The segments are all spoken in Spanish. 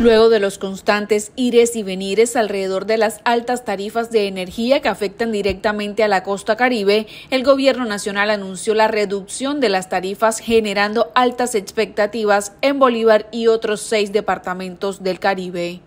Luego de los constantes ires y venires alrededor de las altas tarifas de energía que afectan directamente a la costa caribe, el gobierno nacional anunció la reducción de las tarifas generando altas expectativas en Bolívar y otros seis departamentos del Caribe.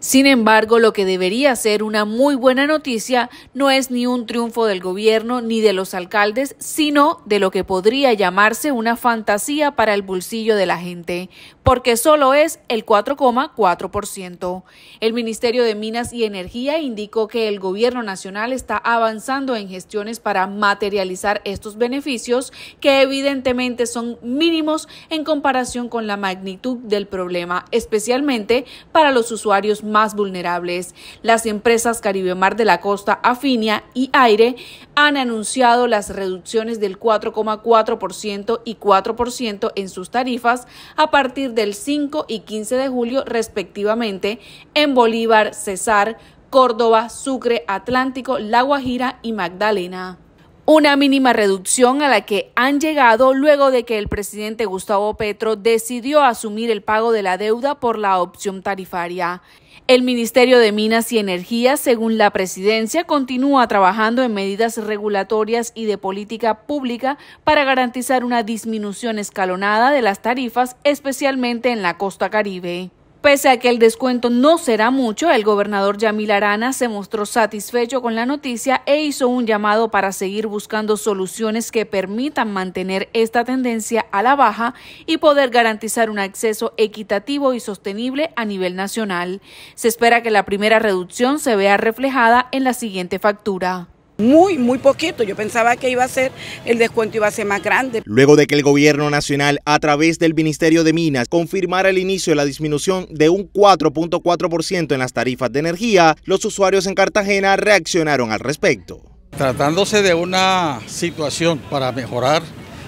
Sin embargo, lo que debería ser una muy buena noticia no es ni un triunfo del gobierno ni de los alcaldes, sino de lo que podría llamarse una fantasía para el bolsillo de la gente, porque solo es el 4,4%. El Ministerio de Minas y Energía indicó que el gobierno nacional está avanzando en gestiones para materializar estos beneficios, que evidentemente son mínimos en comparación con la magnitud del problema, especialmente para los usuarios más vulnerables. Las empresas Caribe Mar de la Costa, Afinia y Aire han anunciado las reducciones del 4,4% y 4% en sus tarifas a partir del 5 y 15 de julio respectivamente en Bolívar, Cesar, Córdoba, Sucre, Atlántico, La Guajira y Magdalena una mínima reducción a la que han llegado luego de que el presidente Gustavo Petro decidió asumir el pago de la deuda por la opción tarifaria. El Ministerio de Minas y Energía, según la presidencia, continúa trabajando en medidas regulatorias y de política pública para garantizar una disminución escalonada de las tarifas, especialmente en la costa caribe. Pese a que el descuento no será mucho, el gobernador Yamil Arana se mostró satisfecho con la noticia e hizo un llamado para seguir buscando soluciones que permitan mantener esta tendencia a la baja y poder garantizar un acceso equitativo y sostenible a nivel nacional. Se espera que la primera reducción se vea reflejada en la siguiente factura muy, muy poquito. Yo pensaba que iba a ser, el descuento iba a ser más grande. Luego de que el gobierno nacional, a través del Ministerio de Minas, confirmara el inicio de la disminución de un 4.4% en las tarifas de energía, los usuarios en Cartagena reaccionaron al respecto. Tratándose de una situación para mejorar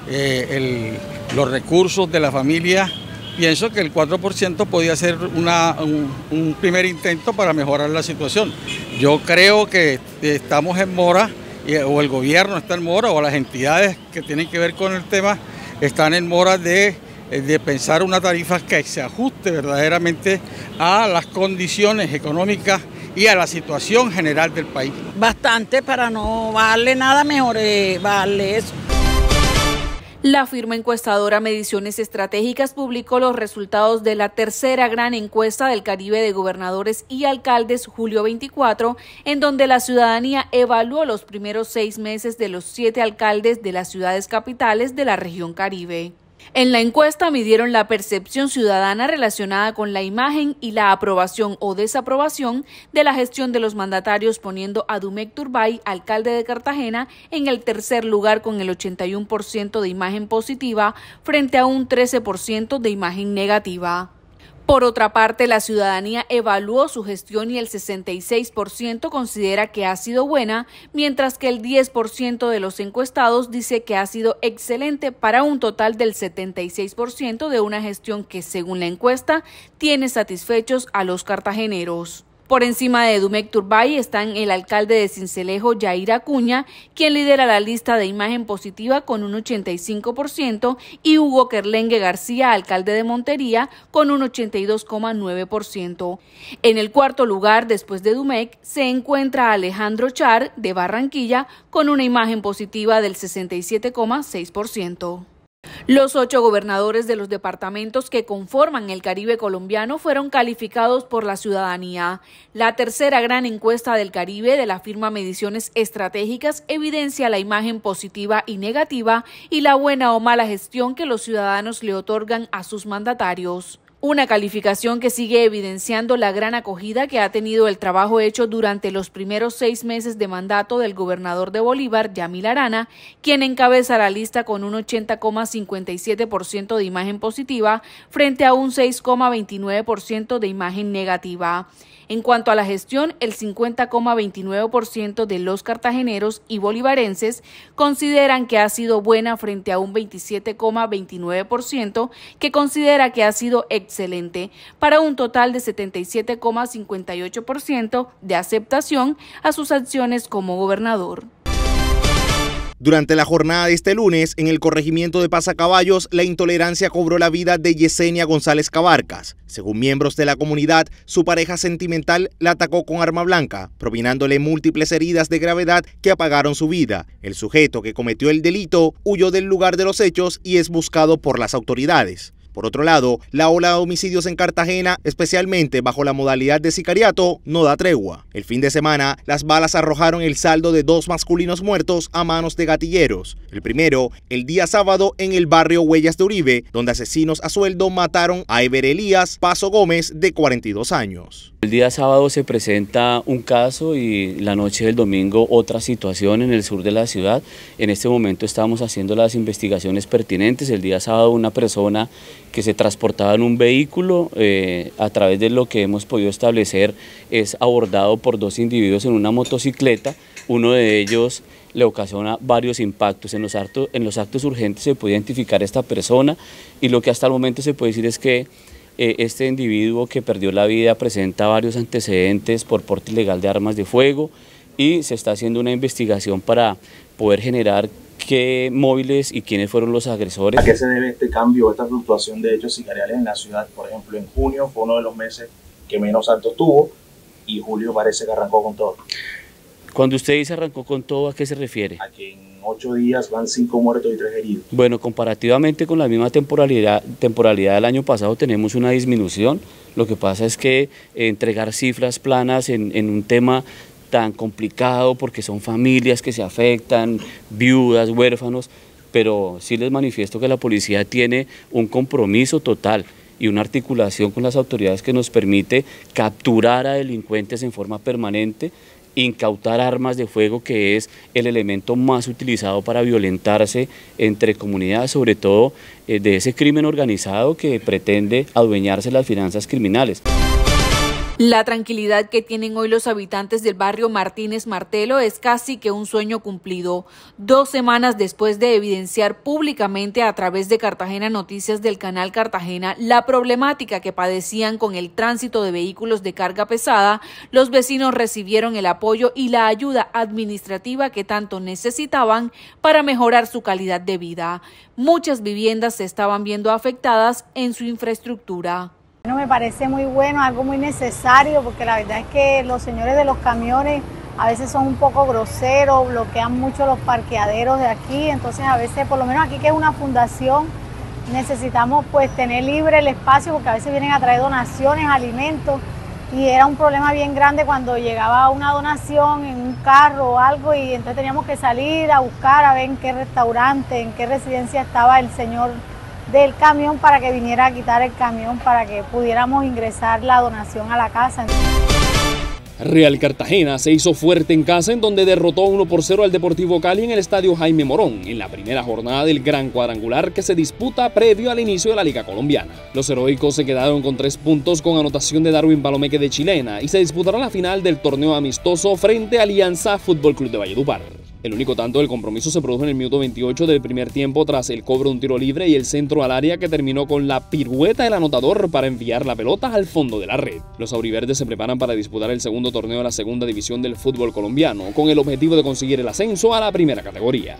eh, los recursos de la familia, pienso que el 4% podía ser un primer intento para mejorar la situación. Yo creo que estamos en mora, o el gobierno está en mora, o las entidades que tienen que ver con el tema están en mora de, de pensar una tarifa que se ajuste verdaderamente a las condiciones económicas y a la situación general del país. Bastante para no darle nada mejor, eh, vale eso. La firma encuestadora Mediciones Estratégicas publicó los resultados de la tercera gran encuesta del Caribe de gobernadores y alcaldes julio 24, en donde la ciudadanía evaluó los primeros seis meses de los siete alcaldes de las ciudades capitales de la región Caribe. En la encuesta midieron la percepción ciudadana relacionada con la imagen y la aprobación o desaprobación de la gestión de los mandatarios, poniendo a Dumec Turbay, alcalde de Cartagena, en el tercer lugar con el 81% de imagen positiva frente a un 13% de imagen negativa. Por otra parte, la ciudadanía evaluó su gestión y el 66% considera que ha sido buena, mientras que el 10% de los encuestados dice que ha sido excelente para un total del 76% de una gestión que, según la encuesta, tiene satisfechos a los cartageneros. Por encima de Dumek Turbay están el alcalde de Cincelejo, Yair Acuña, quien lidera la lista de imagen positiva con un 85%, y Hugo Kerlengue García, alcalde de Montería, con un 82,9%. En el cuarto lugar, después de Dumec, se encuentra Alejandro Char, de Barranquilla, con una imagen positiva del 67,6%. Los ocho gobernadores de los departamentos que conforman el Caribe colombiano fueron calificados por la ciudadanía. La tercera gran encuesta del Caribe de la firma Mediciones Estratégicas evidencia la imagen positiva y negativa y la buena o mala gestión que los ciudadanos le otorgan a sus mandatarios. Una calificación que sigue evidenciando la gran acogida que ha tenido el trabajo hecho durante los primeros seis meses de mandato del gobernador de Bolívar, Yamil Arana, quien encabeza la lista con un 80,57% de imagen positiva frente a un 6,29% de imagen negativa. En cuanto a la gestión, el 50,29% de los cartageneros y bolivarenses consideran que ha sido buena frente a un 27,29% que considera que ha sido excelente excelente, para un total de 77,58% de aceptación a sus acciones como gobernador. Durante la jornada de este lunes, en el corregimiento de Pasacaballos, la intolerancia cobró la vida de Yesenia González Cabarcas. Según miembros de la comunidad, su pareja sentimental la atacó con arma blanca, provinándole múltiples heridas de gravedad que apagaron su vida. El sujeto que cometió el delito huyó del lugar de los hechos y es buscado por las autoridades. Por otro lado, la ola de homicidios en Cartagena, especialmente bajo la modalidad de sicariato, no da tregua. El fin de semana, las balas arrojaron el saldo de dos masculinos muertos a manos de gatilleros. El primero, el día sábado en el barrio Huellas de Uribe, donde asesinos a sueldo mataron a Ever Elías Paso Gómez, de 42 años. El día sábado se presenta un caso y la noche del domingo otra situación en el sur de la ciudad. En este momento estamos haciendo las investigaciones pertinentes. El día sábado una persona que se transportaba en un vehículo, eh, a través de lo que hemos podido establecer, es abordado por dos individuos en una motocicleta, uno de ellos le ocasiona varios impactos. En los, actos, en los actos urgentes se puede identificar a esta persona y lo que hasta el momento se puede decir es que eh, este individuo que perdió la vida presenta varios antecedentes por porte ilegal de armas de fuego y se está haciendo una investigación para poder generar qué móviles y quiénes fueron los agresores. ¿A qué se debe este cambio, esta fluctuación de hechos sicariales en la ciudad? Por ejemplo, en junio fue uno de los meses que menos alto tuvo y julio parece que arrancó con todo. Cuando usted dice arrancó con todo, ¿a qué se refiere? A que en ocho días van cinco muertos y tres heridos. Bueno, comparativamente con la misma temporalidad, temporalidad del año pasado tenemos una disminución. Lo que pasa es que entregar cifras planas en, en un tema tan complicado porque son familias que se afectan, viudas, huérfanos, pero sí les manifiesto que la policía tiene un compromiso total y una articulación con las autoridades que nos permite capturar a delincuentes en forma permanente, incautar armas de fuego, que es el elemento más utilizado para violentarse entre comunidades, sobre todo eh, de ese crimen organizado que pretende adueñarse las finanzas criminales. La tranquilidad que tienen hoy los habitantes del barrio Martínez Martelo es casi que un sueño cumplido. Dos semanas después de evidenciar públicamente a través de Cartagena Noticias del canal Cartagena la problemática que padecían con el tránsito de vehículos de carga pesada, los vecinos recibieron el apoyo y la ayuda administrativa que tanto necesitaban para mejorar su calidad de vida. Muchas viviendas se estaban viendo afectadas en su infraestructura. No me parece muy bueno, algo muy necesario, porque la verdad es que los señores de los camiones a veces son un poco groseros, bloquean mucho los parqueaderos de aquí, entonces a veces, por lo menos aquí que es una fundación, necesitamos pues tener libre el espacio porque a veces vienen a traer donaciones, alimentos y era un problema bien grande cuando llegaba una donación en un carro o algo y entonces teníamos que salir a buscar a ver en qué restaurante, en qué residencia estaba el señor del camión para que viniera a quitar el camión para que pudiéramos ingresar la donación a la casa. Real Cartagena se hizo fuerte en casa en donde derrotó 1 por 0 al Deportivo Cali en el estadio Jaime Morón en la primera jornada del gran cuadrangular que se disputa previo al inicio de la Liga Colombiana. Los heroicos se quedaron con tres puntos con anotación de Darwin Palomeque de Chilena y se disputará la final del torneo amistoso frente a Alianza Fútbol Club de Valledupar. El único tanto del compromiso se produjo en el minuto 28 del primer tiempo tras el cobro de un tiro libre y el centro al área que terminó con la pirueta del anotador para enviar la pelota al fondo de la red. Los auriverdes se preparan para disputar el segundo torneo de la segunda división del fútbol colombiano con el objetivo de conseguir el ascenso a la primera categoría.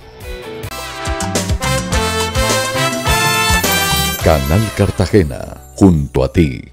Canal Cartagena, junto a ti.